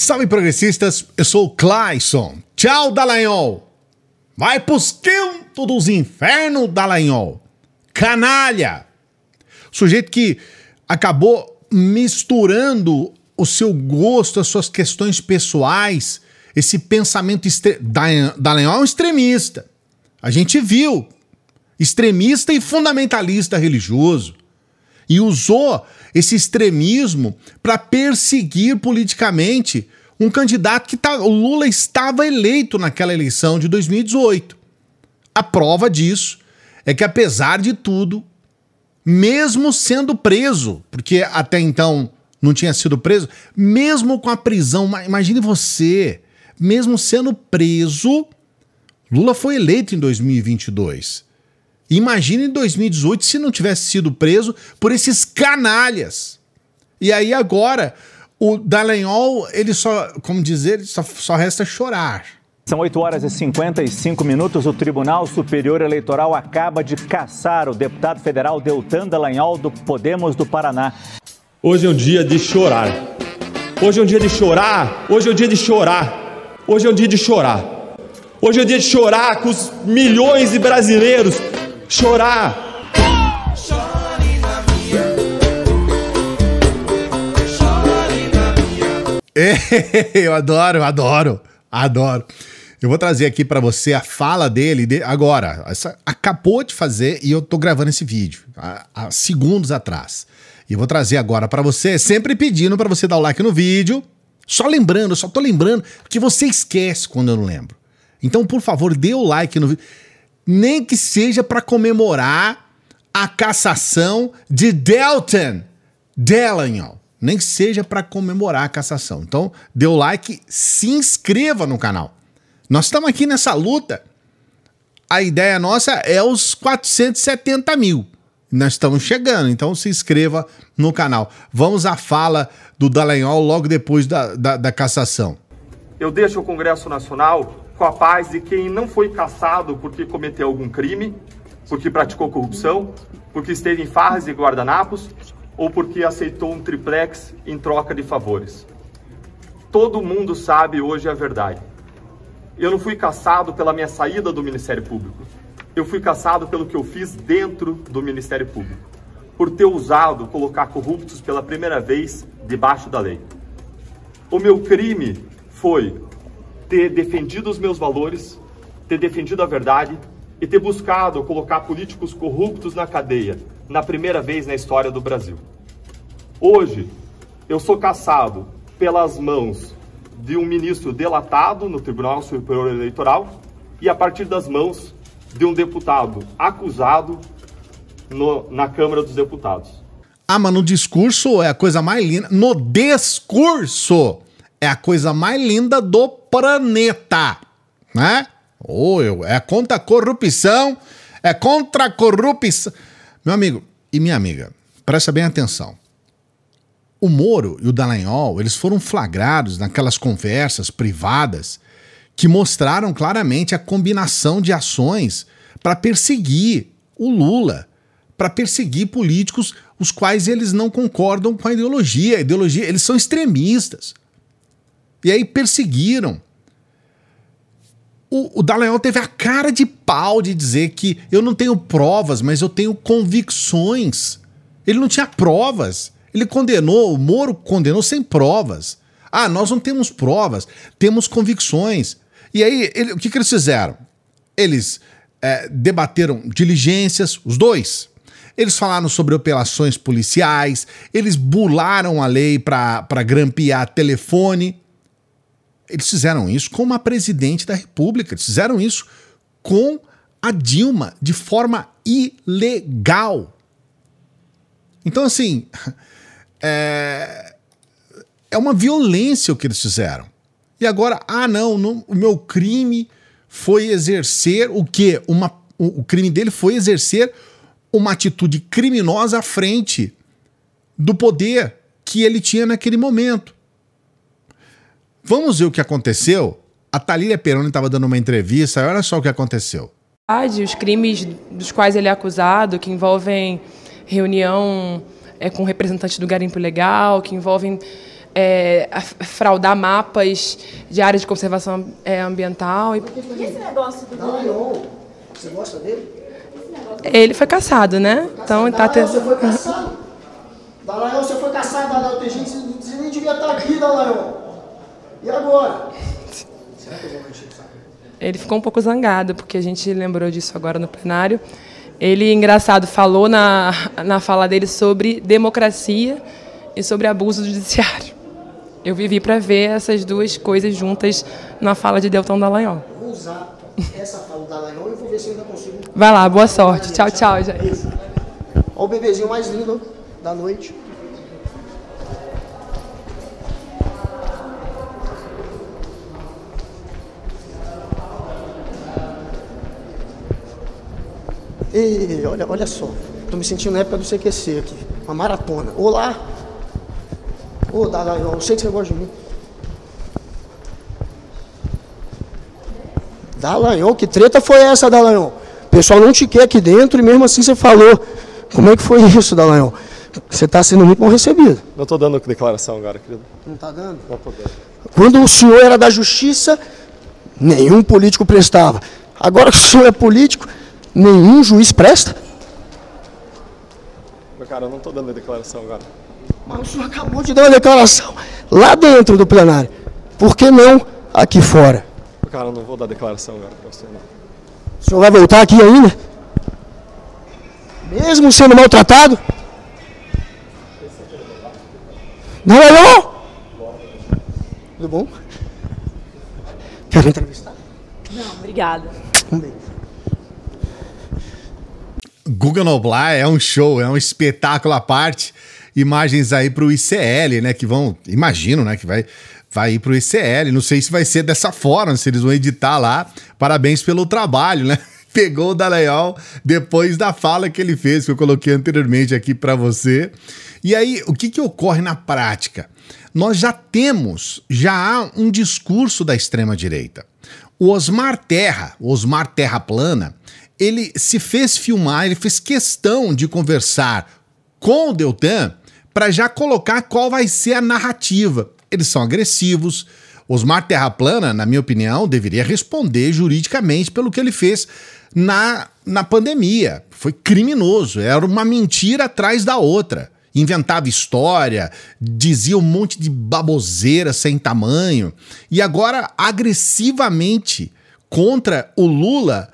Salve progressistas, eu sou o Clayson. Tchau, Dalanhol. Vai pros quinto dos infernos, Dalanhol. Canalha. Sujeito que acabou misturando o seu gosto, as suas questões pessoais, esse pensamento extre... é um extremista. A gente viu. Extremista e fundamentalista religioso. E usou esse extremismo para perseguir politicamente um candidato que tá, o Lula estava eleito naquela eleição de 2018. A prova disso é que, apesar de tudo, mesmo sendo preso, porque até então não tinha sido preso, mesmo com a prisão, imagine você, mesmo sendo preso, Lula foi eleito em 2022. Imagine em 2018 se não tivesse sido preso por esses canalhas. E aí agora, o Dallagnol, ele só, como dizer, só, só resta chorar. São 8 horas e 55 minutos. O Tribunal Superior Eleitoral acaba de caçar o deputado federal Deltan Dallagnol do Podemos do Paraná. Hoje é um dia de chorar. Hoje é um dia de chorar. Hoje é um dia de chorar. Hoje é um dia de chorar. Hoje é um dia de chorar com os milhões de brasileiros chorar. Eu adoro, adoro, adoro. Eu vou trazer aqui para você a fala dele de agora. Essa, acabou de fazer e eu tô gravando esse vídeo há, há segundos atrás. E eu vou trazer agora para você, sempre pedindo para você dar o like no vídeo. Só lembrando, só tô lembrando que você esquece quando eu não lembro. Então, por favor, dê o like no vídeo nem que seja para comemorar a cassação de Delton Delanion. Nem que seja para comemorar a cassação. Então, dê o like, se inscreva no canal. Nós estamos aqui nessa luta. A ideia nossa é os 470 mil. Nós estamos chegando, então se inscreva no canal. Vamos à fala do Dallagnol logo depois da, da, da cassação. Eu deixo o Congresso Nacional com a paz de quem não foi caçado porque cometeu algum crime, porque praticou corrupção, porque esteve em farras e guardanapos ou porque aceitou um triplex em troca de favores. Todo mundo sabe hoje a verdade. Eu não fui caçado pela minha saída do Ministério Público. Eu fui caçado pelo que eu fiz dentro do Ministério Público, por ter ousado colocar corruptos pela primeira vez debaixo da lei. O meu crime foi ter defendido os meus valores, ter defendido a verdade e ter buscado colocar políticos corruptos na cadeia, na primeira vez na história do Brasil. Hoje, eu sou caçado pelas mãos de um ministro delatado no Tribunal Superior Eleitoral e a partir das mãos de um deputado acusado no, na Câmara dos Deputados. Ah, mas no discurso é a coisa mais linda. No discurso! é a coisa mais linda do planeta, né? Ou é contra a corrupção, é contra a corrupção. Meu amigo e minha amiga, presta bem atenção. O Moro e o Dallagnol, eles foram flagrados naquelas conversas privadas que mostraram claramente a combinação de ações para perseguir o Lula, para perseguir políticos os quais eles não concordam com a ideologia. A ideologia, eles são extremistas. E aí perseguiram. O, o Dallagnol teve a cara de pau de dizer que eu não tenho provas, mas eu tenho convicções. Ele não tinha provas. Ele condenou, o Moro condenou sem provas. Ah, nós não temos provas, temos convicções. E aí, ele, o que, que eles fizeram? Eles é, debateram diligências, os dois. Eles falaram sobre operações policiais, eles bularam a lei para grampear telefone. Eles fizeram isso com uma presidente da República, eles fizeram isso com a Dilma de forma ilegal. Então, assim, é, é uma violência o que eles fizeram. E agora, ah, não, não o meu crime foi exercer o quê? Uma, o, o crime dele foi exercer uma atitude criminosa à frente do poder que ele tinha naquele momento. Vamos ver o que aconteceu? A Thalília Peroni estava dando uma entrevista, olha só o que aconteceu. Os crimes dos quais ele é acusado, que envolvem reunião é, com representantes do garimpo legal, que envolvem é, fraudar mapas de áreas de conservação é, ambiental. E... esse negócio do não, Você gosta dele? Ele foi caçado, né? Foi caçado. Então tá Você foi caçado? Dalaiol, você foi caçado, Dalaiol. Tem gente que nem devia estar tá aqui, Dalaiol. E agora? Será que eu vou saco? Ele ficou um pouco zangado, porque a gente lembrou disso agora no plenário. Ele, engraçado, falou na, na fala dele sobre democracia e sobre abuso judiciário. Eu vivi para ver essas duas coisas juntas na fala de Deltão Dallagnol. Vou usar essa fala do Dallagnol e vou ver se eu ainda consigo. Vai lá, boa sorte. Tchau, tchau, gente. Olha o bebezinho mais lindo da noite. Ei, olha, olha só. Estou me sentindo na época do CQC aqui. Uma maratona. Olá! Ô, oh, Dada, eu sei que você gosta de mim. Dallagnol, que treta foi essa, Dallagnol? O pessoal não te quer aqui dentro e mesmo assim você falou. Como é que foi isso, Dallagnol? Você está sendo muito mal recebido. Não estou dando declaração agora, querido. Não está dando? Não estou dando. Quando o senhor era da justiça, nenhum político prestava. Agora que o senhor é político, nenhum juiz presta? Meu cara, eu não estou dando a declaração agora. Mas o senhor acabou de dar uma declaração lá dentro do plenário. Por que não aqui fora? Meu cara, eu não vou dar declaração agora para você. Não. O senhor vai voltar aqui ainda? Mesmo sendo maltratado? Não é não? Tudo bom? Quero entrevistar? Não, obrigada. Um beijo. Guga Noblar é um show, é um espetáculo à parte. Imagens aí para o ICL, né? Que vão, imagino, né? Que vai, vai ir para o ICL. Não sei se vai ser dessa forma, se eles vão editar lá. Parabéns pelo trabalho, né? Pegou o Dallagnol depois da fala que ele fez, que eu coloquei anteriormente aqui para você. E aí, o que, que ocorre na prática? Nós já temos, já há um discurso da extrema-direita. O Osmar Terra, o Osmar Terra Plana, ele se fez filmar, ele fez questão de conversar com o Deltan para já colocar qual vai ser a narrativa. Eles são agressivos. Osmar Terra Plana, na minha opinião, deveria responder juridicamente pelo que ele fez na, na pandemia. Foi criminoso, era uma mentira atrás da outra. Inventava história, dizia um monte de baboseira sem tamanho. E agora, agressivamente contra o Lula,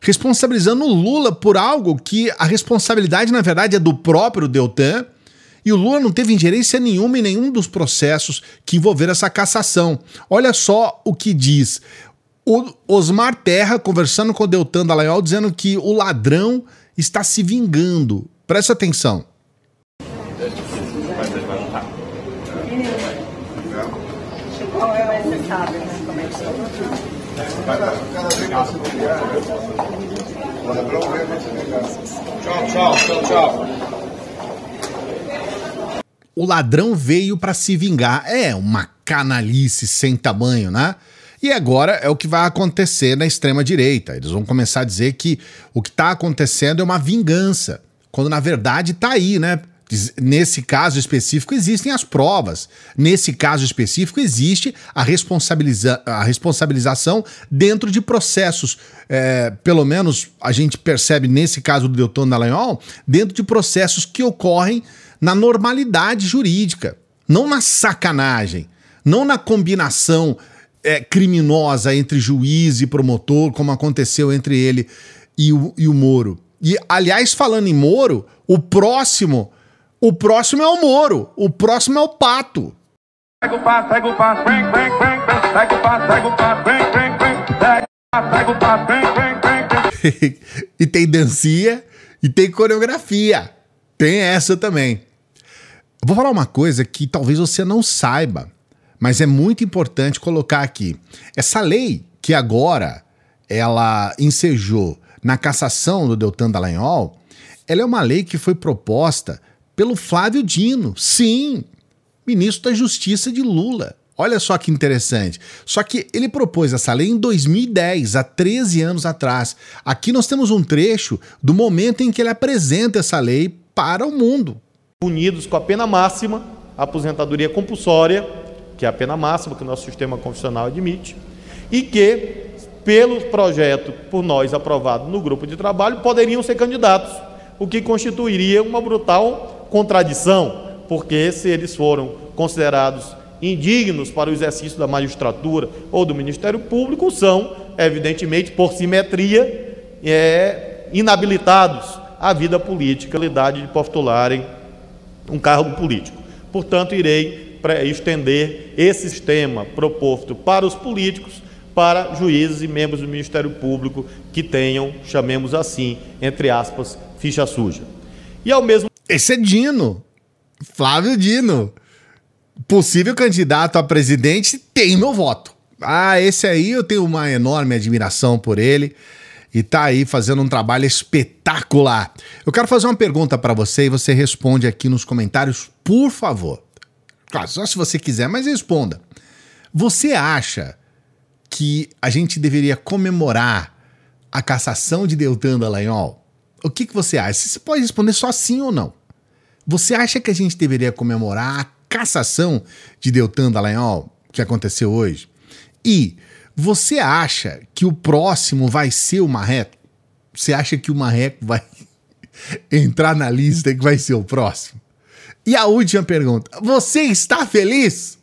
responsabilizando o Lula por algo que a responsabilidade, na verdade, é do próprio Deltan. E o Lula não teve ingerência nenhuma em nenhum dos processos que envolveram essa cassação. Olha só o que diz. O Osmar Terra conversando com o Deltan Dallagnol dizendo que o ladrão está se vingando. Presta atenção. Qual é o Tchau, tchau, tchau, tchau. O ladrão veio para se vingar. É uma canalice sem tamanho, né? E agora é o que vai acontecer na extrema-direita. Eles vão começar a dizer que o que está acontecendo é uma vingança, quando na verdade está aí, né? Nesse caso específico existem as provas. Nesse caso específico existe a, responsabiliza a responsabilização dentro de processos. É, pelo menos a gente percebe nesse caso do Deltan Dallagnol, dentro de processos que ocorrem na normalidade jurídica, não na sacanagem, não na combinação é, criminosa entre juiz e promotor, como aconteceu entre ele e o, e o Moro. E, aliás, falando em Moro, o próximo o próximo é o Moro. O próximo é o Pato. e tem dança, e tem coreografia. Tem essa também. vou falar uma coisa que talvez você não saiba, mas é muito importante colocar aqui. Essa lei que agora ela ensejou na cassação do Deltan Dallagnol, ela é uma lei que foi proposta pelo Flávio Dino, sim, ministro da Justiça de Lula. Olha só que interessante. Só que ele propôs essa lei em 2010, há 13 anos atrás. Aqui nós temos um trecho do momento em que ele apresenta essa lei para o mundo. Unidos com a pena máxima, a aposentadoria compulsória, que é a pena máxima que o nosso sistema constitucional admite, e que, pelo projeto por nós aprovado no grupo de trabalho, poderiam ser candidatos, o que constituiria uma brutal contradição, porque se eles foram considerados indignos para o exercício da magistratura ou do Ministério Público, são, evidentemente, por simetria, é, inabilitados à vida política, à idade de postularem um cargo político. Portanto, irei estender esse sistema proposto para os políticos, para juízes e membros do Ministério Público que tenham, chamemos assim, entre aspas, ficha suja. E ao mesmo esse é Dino. Flávio Dino. Possível candidato a presidente, tem meu voto. Ah, esse aí eu tenho uma enorme admiração por ele e tá aí fazendo um trabalho espetacular. Eu quero fazer uma pergunta para você e você responde aqui nos comentários, por favor. Claro, só se você quiser, mas responda. Você acha que a gente deveria comemorar a cassação de Deltan Dallagnol? O que, que você acha? Você pode responder só sim ou não. Você acha que a gente deveria comemorar a cassação de Deltan Dallagnol, que aconteceu hoje? E você acha que o próximo vai ser o Marreco? Você acha que o Marreco vai entrar na lista que vai ser o próximo? E a última pergunta: você está feliz?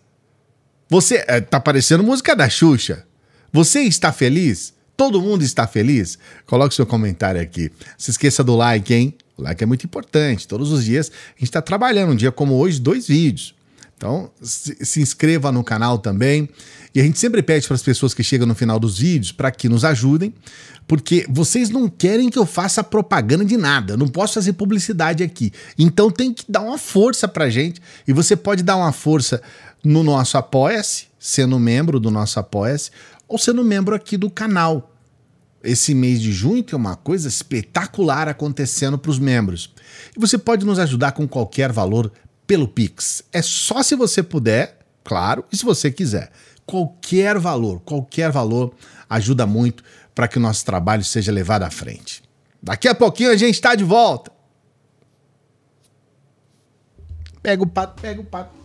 Você eh, tá parecendo música da Xuxa. Você está feliz? Todo mundo está feliz? Coloque seu comentário aqui. Se esqueça do like, hein? O like é muito importante. Todos os dias a gente está trabalhando, um dia como hoje, dois vídeos. Então, se, inscreva no canal também. E a gente sempre pede para as pessoas que chegam no final dos vídeos para que nos ajudem, porque vocês não querem que eu faça propaganda de nada. não posso fazer publicidade aqui. Então tem que dar uma força para a gente. E você pode dar uma força no nosso Apoia-se, sendo membro do nosso Apoia-se, ou sendo membro aqui do canal esse mês de junho tem uma coisa espetacular acontecendo para os membros. E você pode nos ajudar com qualquer valor pelo Pix. É só se você puder, claro, e se você quiser. Qualquer valor, qualquer valor ajuda muito para que o nosso trabalho seja levado à frente. Daqui a pouquinho a gente está de volta. Pega o pato, pega o pato.